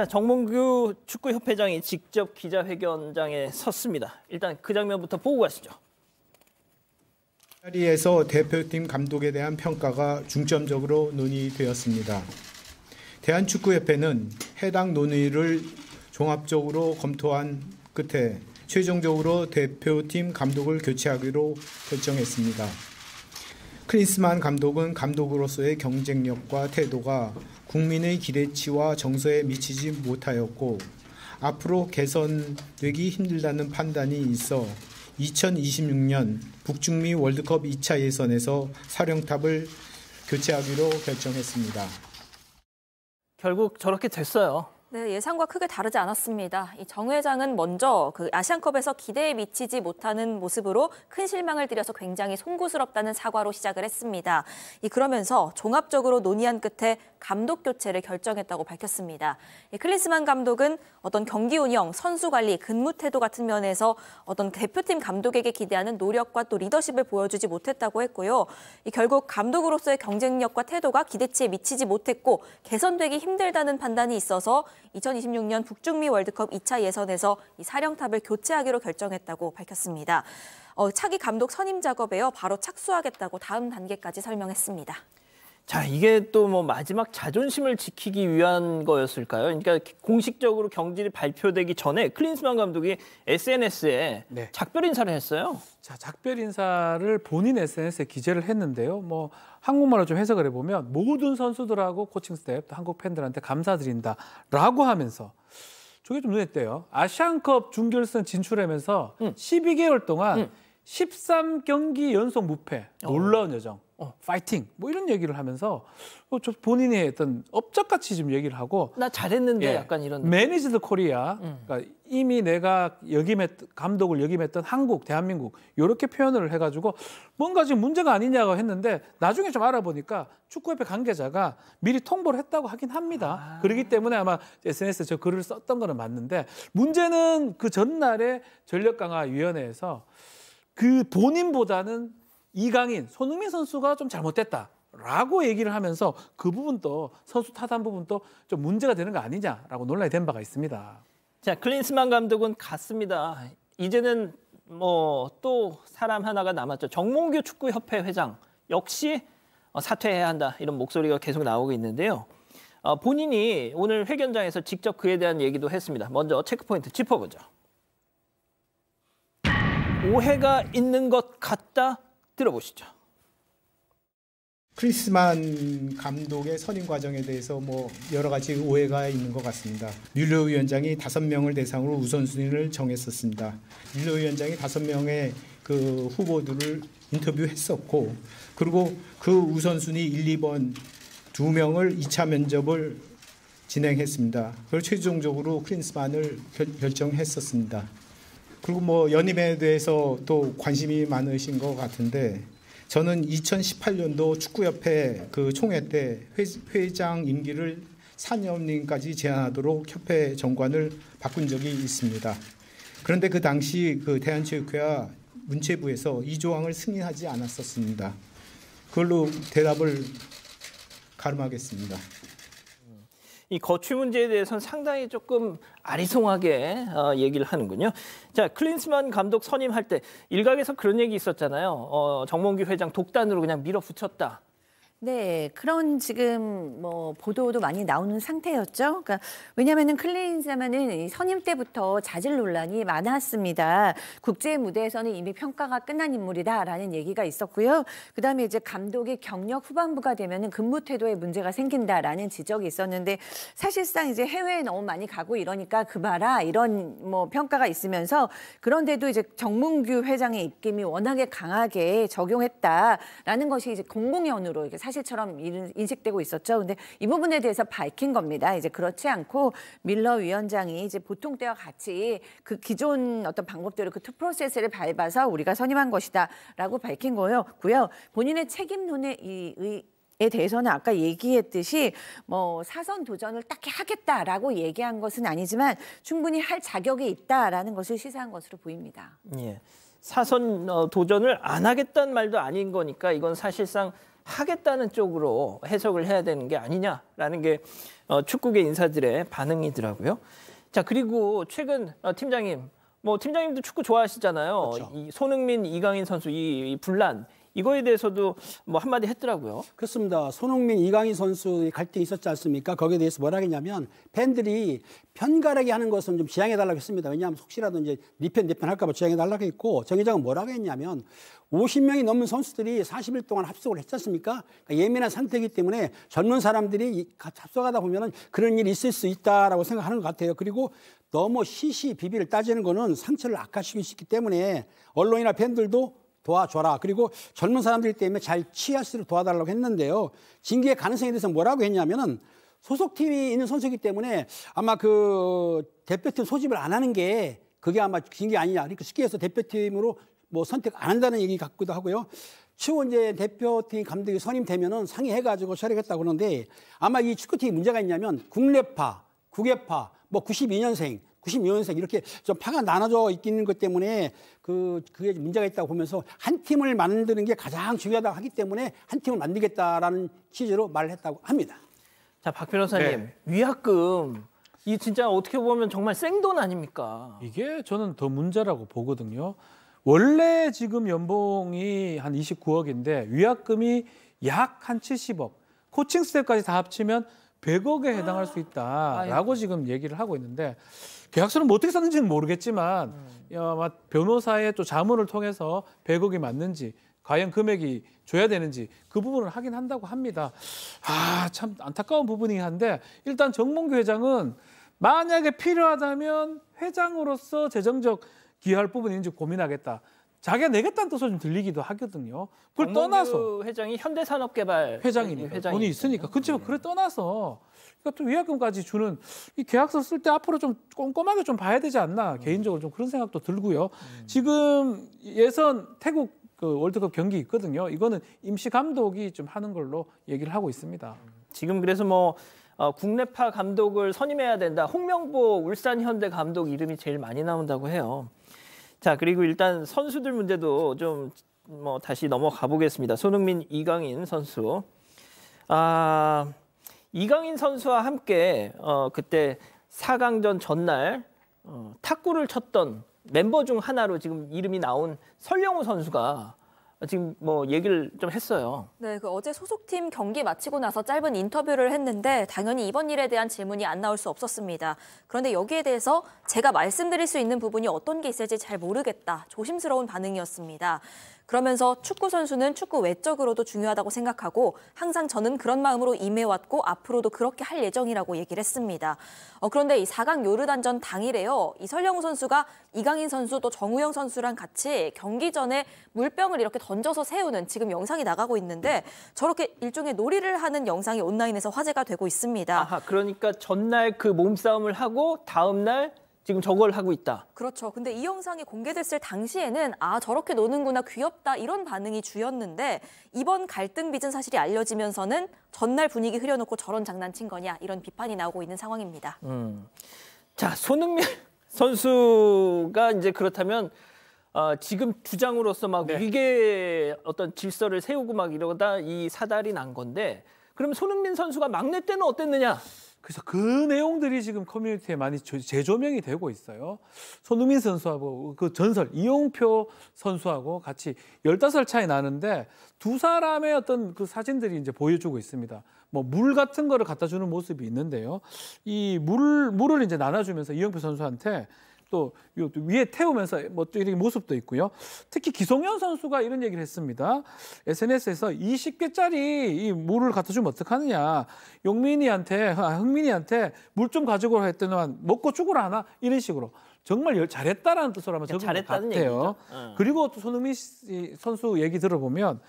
자, 정몽규 축구협회장이 직접 기자회견장에 섰습니다. 일단 그 장면부터 보고 가시죠. 자리에서 대표팀 감독에 대한 평가가 중점적으로 논의되었습니다. 대한축구협회는 해당 논의를 종합적으로 검토한 끝에 최종적으로 대표팀 감독을 교체하기로 결정했습니다. 크리스만 감독은 감독으로서의 경쟁력과 태도가 국민의 기대치와 정서에 미치지 못하였고 앞으로 개선되기 힘들다는 판단이 있어 2026년 북중미 월드컵 2차 예선에서 사령탑을 교체하기로 결정했습니다. 결국 저렇게 됐어요. 네, 예상과 크게 다르지 않았습니다. 이정 회장은 먼저 그 아시안컵에서 기대에 미치지 못하는 모습으로 큰 실망을 드려서 굉장히 송구스럽다는 사과로 시작을 했습니다. 그러면서 종합적으로 논의한 끝에 감독 교체를 결정했다고 밝혔습니다. 클린스만 감독은 어떤 경기 운영, 선수 관리, 근무 태도 같은 면에서 어떤 대표팀 감독에게 기대하는 노력과 또 리더십을 보여주지 못했다고 했고요. 결국 감독으로서의 경쟁력과 태도가 기대치에 미치지 못했고 개선되기 힘들다는 판단이 있어서 2026년 북중미 월드컵 2차 예선에서 이 사령탑을 교체하기로 결정했다고 밝혔습니다. 어, 차기 감독 선임 작업에 바로 착수하겠다고 다음 단계까지 설명했습니다. 자, 이게 또 뭐 마지막 자존심을 지키기 위한 거였을까요? 그러니까 공식적으로 경질이 발표되기 전에 클린스만 감독이 SNS에 네. 작별 인사를 했어요. 자, 작별 인사를 본인 SNS에 기재를 했는데요. 뭐 한국말로 좀 해석을 해보면 모든 선수들하고 코칭 스텝, 한국 팬들한테 감사드린다라고 하면서 저게 좀 눈에 띄요. 아시안컵 준결승 진출하면서 음. 12개월 동안 음. 13경기 연속 무패, 어. 놀라운 여정, 어. 파이팅 뭐 이런 얘기를 하면서 어, 저본인이 했던 업적같이 지금 얘기를 하고 나 잘했는데 예, 약간 이런 매니지드 코리아 음. 그러니까 이미 내가 역임했 감독을 역임했던 한국 대한민국 이렇게 표현을 해가지고 뭔가 지금 문제가 아니냐고 했는데 나중에 좀 알아보니까 축구협회 관계자가 미리 통보를 했다고 하긴 합니다. 아. 그러기 때문에 아마 SNS에 저 글을 썼던 거는 맞는데 문제는 그 전날에 전력강화위원회에서 그 본인보다는 이강인, 손흥민 선수가 좀 잘못됐다. 라고 얘기를 하면서 그 부분도 선수 타산 부분도 좀 문제가 되는 거 아니냐라고 논란이 된 바가 있습니다. 자, 클린스만 감독은 갔습니다. 이제는 뭐 또 사람 하나가 남았죠. 정몽규 축구협회 회장 역시 어, 사퇴해야 한다 이런 목소리가 계속 나오고 있는데요. 어, 본인이 오늘 회견장에서 직접 그에 대한 얘기도 했습니다. 먼저 체크포인트 짚어보죠. 오해가 있는 것 같다 들어보시죠. 크리스만 감독의 선임 과정에 대해서 뭐 여러 가지 오해가 있는 것 같습니다. 뮬러 위원장이 다섯 명을 대상으로 우선순위를 정했었습니다. 뮬러 위원장이 다섯 명의 그 후보들을 인터뷰했었고 그리고 그 우선순위 1, 2번 두 명을 2차 면접을 진행했습니다. 그걸 최종적으로 크리스만을 결정했었습니다. 그리고 뭐 연임에 대해서 또 관심이 많으신 것 같은데 저는 2018년도 축구협회 그 총회 때 회, 장 임기를 4년까지 제한하도록 협회 정관을 바꾼 적이 있습니다. 그런데 그 당시 그 대한체육회와 문체부에서 이 조항을 승인하지 않았었습니다. 그걸로 대답을 가름하겠습니다. 이 거취 문제에 대해서는 상당히 조금 아리송하게 어, 얘기를 하는군요. 자, 클린스만 감독 선임할 때 일각에서 그런 얘기 있었잖아요. 어, 정몽규 회장 독단으로 그냥 밀어붙였다. 네, 그런 지금 뭐 보도도 많이 나오는 상태였죠. 그러니까 왜냐하면은 클린인자만은 선임 때부터 자질 논란이 많았습니다. 국제 무대에서는 이미 평가가 끝난 인물이다라는 얘기가 있었고요. 그다음에 이제 감독이 경력 후반부가 되면은 근무 태도에 문제가 생긴다라는 지적이 있었는데 사실상 이제 해외에 너무 많이 가고 이러니까 그봐라 이런 뭐 평가가 있으면서 그런데도 이제 정문규 회장의 입김이 워낙에 강하게 적용했다라는 것이 이제 공공연으로 이게 렇 사. 사실처럼 인식되고 있었죠. 근데 이 부분에 대해서 밝힌 겁니다. 이제 그렇지 않고 밀러 위원장이 이제 보통 때와 같이 그 기존 어떤 방법대로 그 투 프로세스를 밟아서 우리가 선임한 것이다라고 밝힌 거였고요. 본인의 책임론에 이, 의, 에 대해서는 아까 얘기했듯이 뭐 사선 도전을 딱히 하겠다라고 얘기한 것은 아니지만 충분히 할 자격이 있다라는 것을 시사한 것으로 보입니다. 예. 사선 어, 도전을 안 하겠다는 말도 아닌 거니까 이건 사실상 하겠다는 쪽으로 해석을 해야 되는 게 아니냐라는 게 어, 축구계 인사들의 반응이더라고요. 자 그리고 최근 어, 팀장님 뭐 팀장님도 축구 좋아하시잖아요. 그렇죠. 이 손흥민, 이강인 선수 이, 이 분란 이거에 대해서도 뭐 한마디 했더라고요. 그렇습니다. 손흥민, 이강인 선수의 갈등이 있었지 않습니까? 거기에 대해서 뭐라 했냐면 팬들이 편가르게 하는 것은 좀 지양해달라고 했습니다. 왜냐하면 혹시라도 이제 니편, 네 니편 네 할까봐 지양해달라고 했고 정의장은 뭐라고 했냐면 50명이 넘는 선수들이 40일 동안 합숙을 했지 않습니까? 그러니까 예민한 상태이기 때문에 젊은 사람들이 합숙하다 보면 그런 일이 있을 수 있다라고 생각하는 것 같아요. 그리고 너무 시시비비를 따지는 거는 상처를 악화시킬 기 때문에 언론이나 팬들도 도와줘라. 그리고 젊은 사람들 때문에 잘 취할 수 있도록 도와달라고 했는데요. 징계 가능성에 대해서 뭐라고 했냐면은 소속팀이 있는 선수이기 때문에 아마 그 대표팀 소집을 안 하는 게 그게 아마 징계 아니냐. 그러니까 쉽게 해서 대표팀으로 뭐 선택 안 한다는 얘기 같기도 하고요. 추후 이제 대표팀 감독이 선임되면은 상의해가지고 처리하겠다고 그러는데 아마 이 축구팀이 문제가 있냐면 국내파, 국외파, 뭐 92년생 92년생 이렇게 좀 파가 나눠져 있기는 것 때문에 그 그게 문제가 있다고 보면서 한 팀을 만드는 게 가장 중요하다고 하기 때문에 한 팀을 만들겠다라는 취지로 말을 했다고 합니다. 자, 박 변호사님. 네. 위약금 이 진짜 어떻게 보면 정말 생돈 아닙니까? 이게 저는 더 문제라고 보거든요. 원래 지금 연봉이 한 29억인데 위약금이 약 한 70억, 코칭 스텝까지 다 합치면 100억에 해당할 수 있다라고 지금 얘기를 하고 있는데 계약서는 뭐 어떻게 썼는지는 모르겠지만 음. 어, 아마 변호사의 또 자문을 통해서 100억이 맞는지 과연 금액이 줘야 되는지 그 부분을 확인 한다고 합니다. 아참 안타까운 부분이긴 한데 일단 정몽규 회장은 만약에 필요하다면 회장으로서 재정적 기여할 부분인지 고민하겠다. 자기가 내겠다는 뜻으로 좀 들리기도 하거든요. 그걸 떠나서 회장이 현대산업개발 회장이니까 예, 회장이 돈이 있으니까 그렇죠. 네. 그걸 떠나서 그러니까 또 위약금까지 주는 이 계약서 쓸 때 앞으로 좀 꼼꼼하게 좀 봐야 되지 않나 음. 개인적으로 좀 그런 생각도 들고요. 음. 지금 예선 태국 그 월드컵 경기 있거든요. 이거는 임시 감독이 좀 하는 걸로 얘기를 하고 있습니다. 음. 지금 그래서 뭐 어, 국내파 감독을 선임해야 된다. 홍명보 울산 현대 감독 이름이 제일 많이 나온다고 해요. 자 그리고 일단 선수들 문제도 좀 뭐 다시 넘어가 보겠습니다. 손흥민, 이강인 선수. 아 이강인 선수와 함께 어 그때 4강전 전날 어, 탁구를 쳤던 멤버 중 하나로 지금 이름이 나온 설영우 선수가 지금 뭐 얘기를 좀 했어요. 네, 그 어제 소속팀 경기 마치고 나서 짧은 인터뷰를 했는데 당연히 이번 일에 대한 질문이 안 나올 수 없었습니다. 그런데 여기에 대해서 제가 말씀드릴 수 있는 부분이 어떤 게 있을지 잘 모르겠다. 조심스러운 반응이었습니다. 그러면서 축구 선수는 축구 외적으로도 중요하다고 생각하고 항상 저는 그런 마음으로 임해왔고 앞으로도 그렇게 할 예정이라고 얘기를 했습니다. 어, 그런데 이 4강 요르단전 당일에요. 이설영우 선수가 이강인 선수 또 정우영 선수랑 같이 경기 전에 물병을 이렇게 던져서 세우는 지금 영상이 나가고 있는데 저렇게 일종의 놀이를 하는 영상이 온라인에서 화제가 되고 있습니다. 아하, 그러니까 전날 그 몸싸움을 하고 다음날 지금 저걸 하고 있다. 그렇죠. 근데 이 영상이 공개됐을 당시에는 아 저렇게 노는구나 귀엽다 이런 반응이 주였는데 이번 갈등 빚은 사실이 알려지면서는 전날 분위기 흐려놓고 저런 장난친 거냐 이런 비판이 나오고 있는 상황입니다. 음. 자 손흥민 선수가 이제 그렇다면 어, 지금 주장으로서 막 네. 위계 어떤 질서를 세우고 막 이러다 이 사달이 난 건데 그럼 손흥민 선수가 막내 때는 어땠느냐? 그래서 그 내용들이 지금 커뮤니티에 많이 재조명이 되고 있어요. 손흥민 선수하고 그 전설 이용표 선수하고 같이 15살 차이 나는데 두 사람의 어떤 그 사진들이 이제 보여주고 있습니다. 뭐 물 같은 거를 갖다 주는 모습이 있는데요. 이 물 물을 이제 나눠 주면서 이용표 선수한테 또 위에 태우면서 뭐 멋진 모습도 있고요. 특히 기성현 선수가 이런 얘기를 했습니다. SNS에서 20개짜리 이 물을 갖다 주면 어떡하느냐. 용민이한테, 아, 흥민이한테 물 좀가져고 오라 했더니만 먹고 죽으라 하나? 이런 식으로. 정말 잘했다라는 뜻으로 아마 적은 것 같아요. 응. 어. 그리고 또 손흥민 선수 얘기 들어보면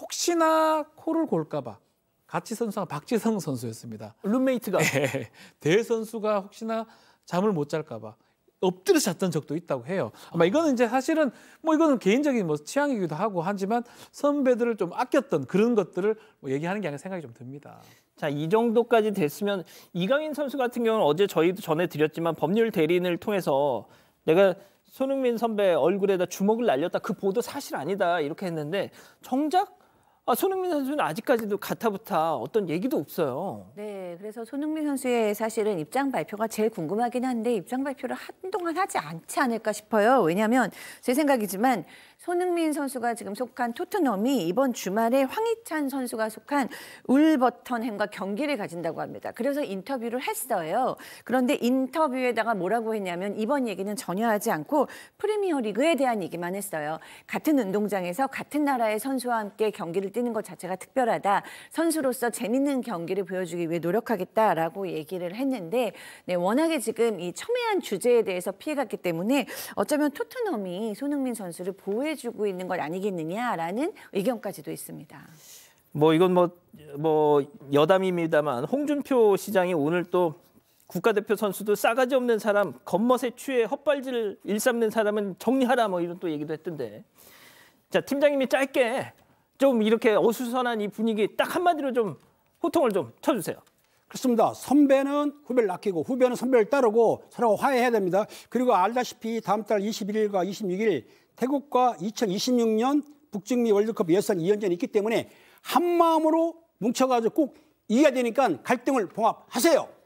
혹시나 코를 골까 봐 같이 선수가 박지성 선수였습니다. 룸메이트가 네, 예. 대 선수가 혹시나 잠을 못 잘까봐 엎드려 잤던 적도 있다고 해요. 아마 이거는 이제 사실은 뭐 이거는 개인적인 뭐 취향이기도 하고 하지만 선배들을 좀 아꼈던 그런 것들을 뭐 얘기하는 게 아니라 생각이 좀 듭니다. 자, 이 정도까지 됐으면 이강인 선수 같은 경우는 어제 저희도 전해 드렸지만 법률 대리인을 통해서 내가 손흥민 선배 얼굴에다 주먹을 날렸다 그 보도 사실 아니다 이렇게 했는데 정작 아, 손흥민 선수는 아직까지도 가타부타 어떤 얘기도 없어요. 네, 그래서 손흥민 선수의 사실은 입장 발표가 제일 궁금하긴 한데 입장 발표를 한동안 하지 않지 않을까 싶어요. 왜냐하면 제 생각이지만 손흥민 선수가 지금 속한 토트넘이 이번 주말에 황희찬 선수가 속한 울버턴햄과 경기를 가진다고 합니다. 그래서 인터뷰를 했어요. 그런데 인터뷰에다가 뭐라고 했냐면 이번 얘기는 전혀 하지 않고 프리미어리그에 대한 얘기만 했어요. 같은 운동장에서 같은 나라의 선수와 함께 경기를 뛰는 것 자체가 특별하다. 선수로서 재밌는 경기를 보여주기 위해 노력하겠다라고 얘기를 했는데 네, 워낙에 지금 이 첨예한 주제에 대해서 피해갔기 때문에 어쩌면 토트넘이 손흥민 선수를 보호해주고 있는 것 아니겠느냐라는 의견까지도 있습니다. 뭐 이건 뭐, 뭐 여담입니다만 홍준표 시장이 오늘 또 국가대표 선수도 싸가지 없는 사람, 겉멋에 취해 헛발질 일삼는 사람은 정리하라 뭐 이런 또 얘기도 했던데. 자, 팀장님이 짧게 좀 이렇게 어수선한 이 분위기 딱 한마디로 좀 호통을 좀 쳐주세요. 그렇습니다. 선배는 후배를 아끼고 후배는 선배를 따르고 서로 화해해야 됩니다. 그리고 알다시피 다음 달 21일과 26일 태국과 2026년 북중미 월드컵 예선 2연전이 있기 때문에 한 마음으로 뭉쳐가지고 꼭 이겨야 되니까 갈등을 봉합하세요.